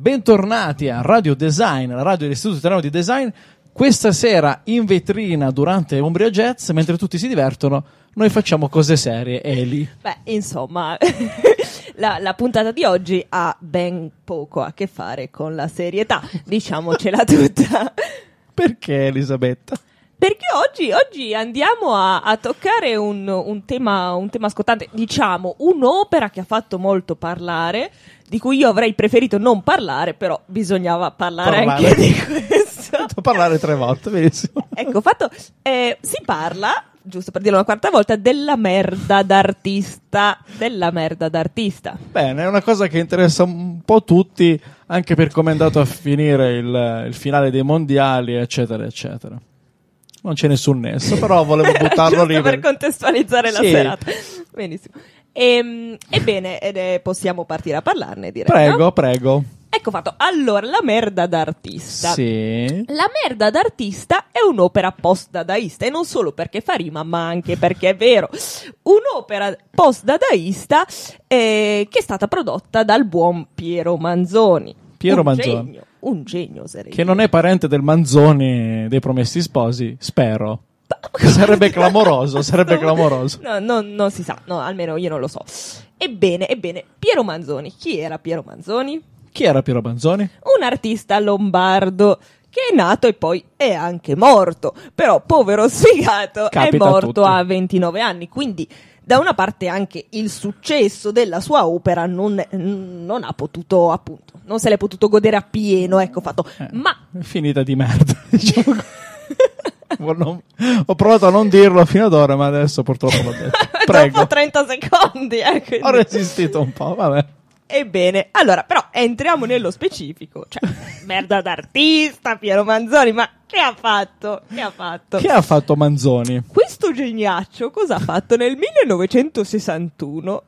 Bentornati a Radio Design, la radio dell'Istituto Italiano di Design. Questa sera in vetrina durante Umbria Jazz, mentre tutti si divertono, noi facciamo cose serie, Eli. Beh, insomma, la, la, puntata di oggi ha ben poco a che fare con la serietà, diciamocela tutta. Perché Elisabetta? Perché oggi, oggi andiamo a, a toccare un, un, tema, un tema scottante, diciamo un'opera che ha fatto molto parlare, di cui io avrei preferito non parlare, però bisognava parlare, parlare. anche di questo. Ho fatto parlare tre volte, benissimo. Ecco, fatto, eh, si parla giusto per dirlo una quarta volta, della merda d'artista. Della merda d'artista. Bene, è una cosa che interessa un po' tutti, anche per come è andato a finire il, il finale dei mondiali, eccetera, eccetera non c'è nessun nesso, però volevo buttarlo lì. per contestualizzare sì. la serata. Benissimo. Ehm, ebbene, ed, possiamo partire a parlarne, direi. Prego, no? prego. Ecco fatto. Allora, la merda d'artista. Sì. La merda d'artista è un'opera post-dadaista e non solo perché fa rima, ma anche perché è vero. Un'opera post-dadaista eh, che è stata prodotta dal buon Piero Manzoni. Piero un Manzoni. Genio, un genio sarei. Che non è parente del Manzoni dei Promessi Sposi, spero. sarebbe clamoroso, sarebbe clamoroso. No, no, non si sa, no, almeno io non lo so. Ebbene, ebbene, Piero Manzoni. Chi era Piero Manzoni? Chi era Piero Manzoni? Un artista lombardo che è nato e poi è anche morto. Però, povero sfigato, Capita è morto a, a 29 anni, quindi da una parte anche il successo della sua opera non, non ha potuto appunto non se l'è potuto godere appieno ecco fatto eh, ma finita di merda diciamo ho provato a non dirlo fino ad ora ma adesso purtroppo l'ho detto Prego. dopo 30 secondi eh, ho resistito un po' vabbè Ebbene, allora, però entriamo nello specifico. Cioè, merda d'artista, Piero Manzoni, ma che ha fatto? Che ha fatto? Che ha fatto Manzoni? Questo geniaccio cosa ha fatto nel 1961?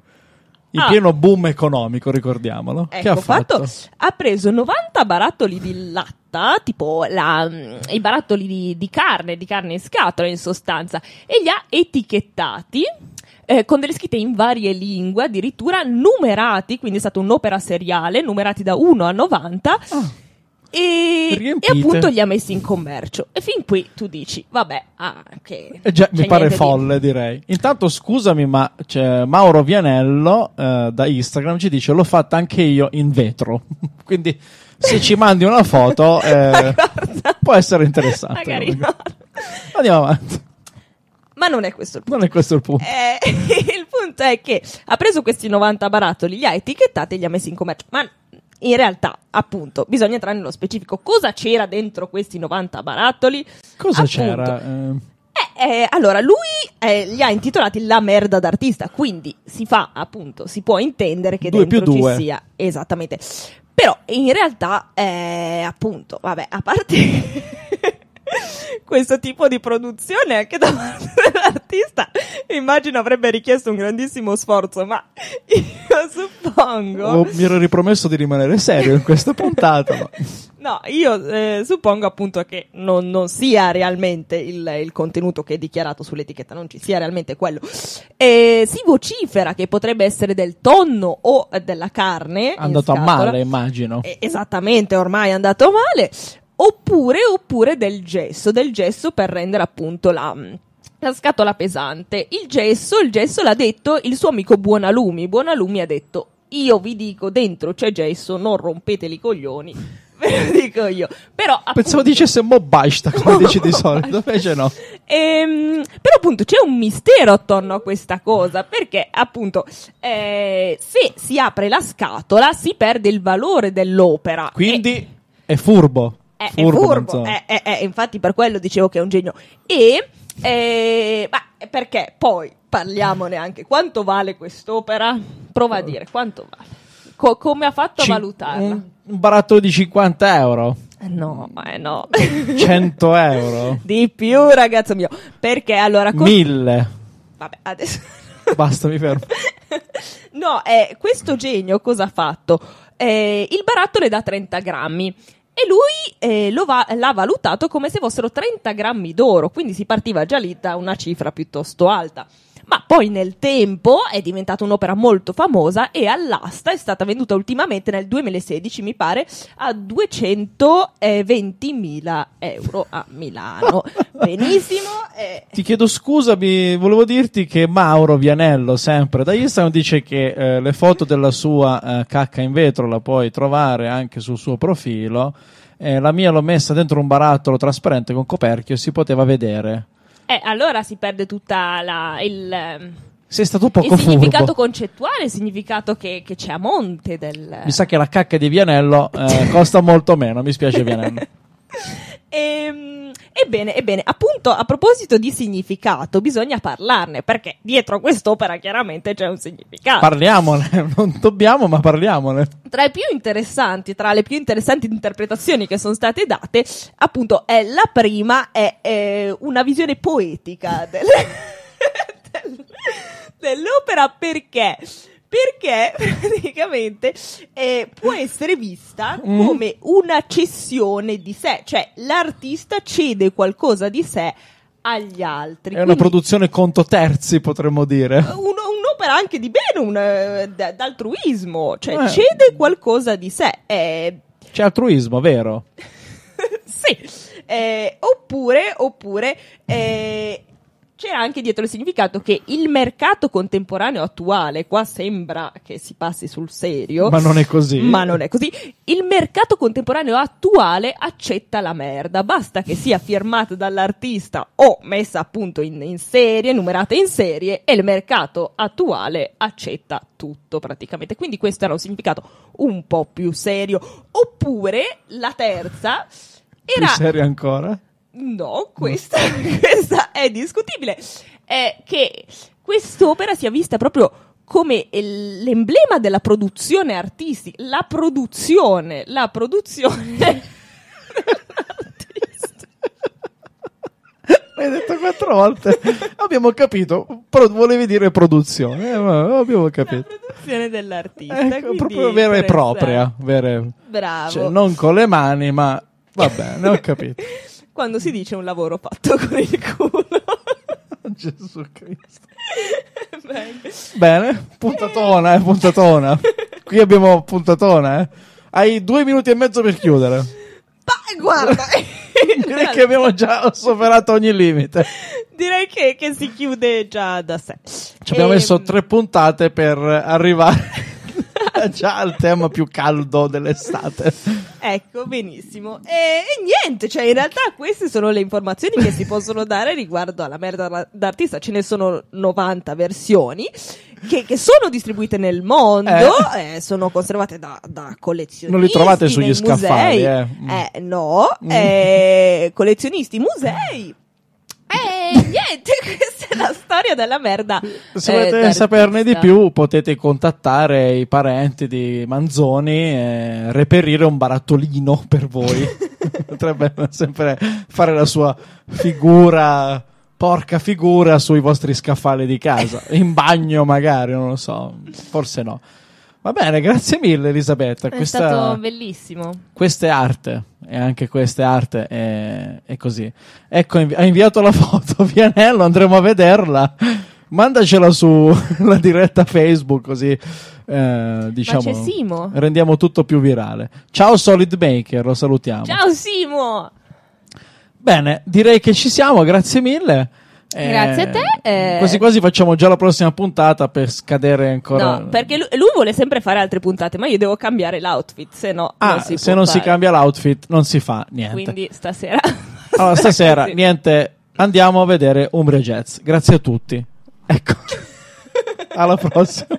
Il ah. pieno boom economico, ricordiamolo. Ecco, che ha fatto? fatto? Ha preso 90 barattoli di latta, tipo la, i barattoli di, di carne, di carne in scatola in sostanza, e li ha etichettati eh, con delle scritte in varie lingue, addirittura numerati, quindi è stata un'opera seriale, numerati da 1 a 90. Oh. Ah. E, e, appunto li ha messi in commercio. E fin qui tu dici, vabbè, ah, okay. Eh, già, mi pare folle, di... direi. Intanto, scusami, ma cioè, Mauro Vianello eh, da Instagram ci dice: L'ho fatta anche io in vetro. Quindi, se ci mandi una foto, eh, può essere interessante. Andiamo avanti. Ma non è questo il punto. Non è questo il punto. Eh, il punto è che ha preso questi 90 barattoli, li ha etichettati e li ha messi in commercio. Ma in realtà, appunto, bisogna entrare nello specifico. Cosa c'era dentro questi 90 barattoli? Cosa appunto, c'era? Eh... Eh, eh, allora, lui eh, li ha intitolati La merda d'artista, quindi si fa, appunto, si può intendere che due dentro ci sia. Esattamente. Però in realtà, eh, appunto, vabbè, a parte questo tipo di produzione anche da parte dell'artista, immagino avrebbe richiesto un grandissimo sforzo, ma io suppongo... Oh, mi ero ripromesso di rimanere serio in questa puntata. No, io eh, suppongo appunto che non, non sia realmente il, il, contenuto che è dichiarato sull'etichetta, non ci sia realmente quello. E si vocifera che potrebbe essere del tonno o della carne. Andato a male, immagino. E, esattamente, ormai è andato male oppure, oppure del gesso, del gesso per rendere appunto la, la scatola pesante. Il gesso, il gesso l'ha detto il suo amico Buonalumi. Buonalumi ha detto: Io vi dico, dentro c'è gesso, non rompete i coglioni. Ve lo dico io. Però, appunto, Pensavo dicesse mo basta, come dici di solito, invece no. Ehm, però appunto c'è un mistero attorno a questa cosa, perché appunto eh, se si apre la scatola si perde il valore dell'opera. Quindi e... è furbo è, furbo, è furbo è, è, è, infatti per quello dicevo che è un genio. E, eh, ma perché poi parliamone anche, quanto vale quest'opera? Prova a eh. dire, quanto vale? Co- come ha fatto C- a valutarla? Un, baratto di 50 euro. Eh, no, ma è no. 100 euro? Di più, ragazzo mio. Perché allora... Co- 1000. Vabbè, adesso... Basta, mi fermo. no, eh, questo genio cosa ha fatto? Eh, il barattolo è da 30 grammi e lui eh, va- l'ha valutato come se fossero 30 grammi d'oro, quindi si partiva già lì da una cifra piuttosto alta ma poi nel tempo è diventata un'opera molto famosa e all'asta è stata venduta ultimamente nel 2016, mi pare, a 220.000 euro a Milano. Benissimo. Eh. Ti chiedo scusa, volevo dirti che Mauro Vianello, sempre da Instagram, dice che eh, le foto della sua eh, cacca in vetro la puoi trovare anche sul suo profilo. Eh, la mia l'ho messa dentro un barattolo trasparente con coperchio e si poteva vedere. Eh, allora si perde tutta la, il... Ehm, Sei stato poco il significato furbo. concettuale, il significato che, che, c'è a monte del... Mi sa che la cacca di Vianello eh, costa molto meno, mi spiace Vianello. E, ehm, ebbene, ebbene, appunto a proposito di significato, bisogna parlarne perché dietro quest'opera chiaramente c'è un significato. Parliamone, non dobbiamo, ma parliamone. Tra, più interessanti, tra le più interessanti interpretazioni che sono state date, appunto, è la prima è, è una visione poetica delle, dell'opera perché perché praticamente eh, può essere vista mm. come una cessione di sé, cioè l'artista cede qualcosa di sé agli altri. È una produzione conto terzi, potremmo dire. Eh, Uno, un'opera anche di bene, un, eh, d- d'altruismo, cioè eh. cede qualcosa di sé. È... Eh. C'è altruismo, vero? sì. Eh, oppure, oppure eh, c'era anche dietro il significato che il mercato contemporaneo attuale, qua sembra che si passi sul serio, ma non è così. Ma non è così. Il mercato contemporaneo attuale accetta la merda, basta che sia firmata dall'artista o messa appunto in, in serie, numerata in serie, e il mercato attuale accetta tutto praticamente. Quindi questo era un significato un po' più serio. Oppure la terza era... Più serio ancora? no, questa, questa è discutibile, è che quest'opera sia vista proprio come l'emblema della produzione artistica, la produzione, la produzione L'hai detto quattro volte. abbiamo capito. Pro- volevi dire produzione. Eh, abbiamo capito. La produzione dell'artista. Ecco, proprio vera e propria. Vera e... Bravo. Cioè, non con le mani, ma va bene, ho capito. quando si dice un lavoro fatto con il culo. Gesù Cristo. Bene. puntatona, eh, puntatona. Qui abbiamo puntatona, eh. Hai due minuti e mezzo per chiudere. Bah, guarda. Direi che abbiamo già superato ogni limite. Direi che, che si chiude già da sé. Ci abbiamo messo ehm. tre puntate per arrivare già al tema più caldo dell'estate. Ecco, benissimo. E, e, niente, cioè in realtà queste sono le informazioni che si possono dare riguardo alla merda d'artista. Ce ne sono 90 versioni che, che sono distribuite nel mondo, eh. Eh, sono conservate da, da, collezionisti. Non li trovate sugli scaffali, eh. eh no, mm. Eh, collezionisti, musei. E niente, questo. la storia della merda. Se volete saperne di più, potete contattare i parenti di Manzoni e reperire un barattolino per voi. Potrebbe sempre fare la sua figura porca figura sui vostri scaffali di casa, in bagno magari, non lo so, forse no. Va bene, grazie mille Elisabetta. È Questa, stato bellissimo. Questa è arte, e anche questa è arte, è, è così. Ecco, invi- ha inviato la foto Vianello, andremo a vederla. Mandacela sulla diretta Facebook così eh, diciamo rendiamo tutto più virale. Ciao Solid Maker, lo salutiamo. Ciao Simo. Bene, direi che ci siamo, grazie mille. Grazie a eh, te. Eh... Quasi quasi facciamo già la prossima puntata per scadere ancora. No, perché lui, lui, vuole sempre fare altre puntate, ma io devo cambiare l'outfit, se no. Ah, non si se non fare. si cambia l'outfit non si fa niente. Quindi stasera. Allora, stasera, sì. niente, andiamo a vedere Umbria Jazz. Grazie a tutti. Ecco. Alla prossima.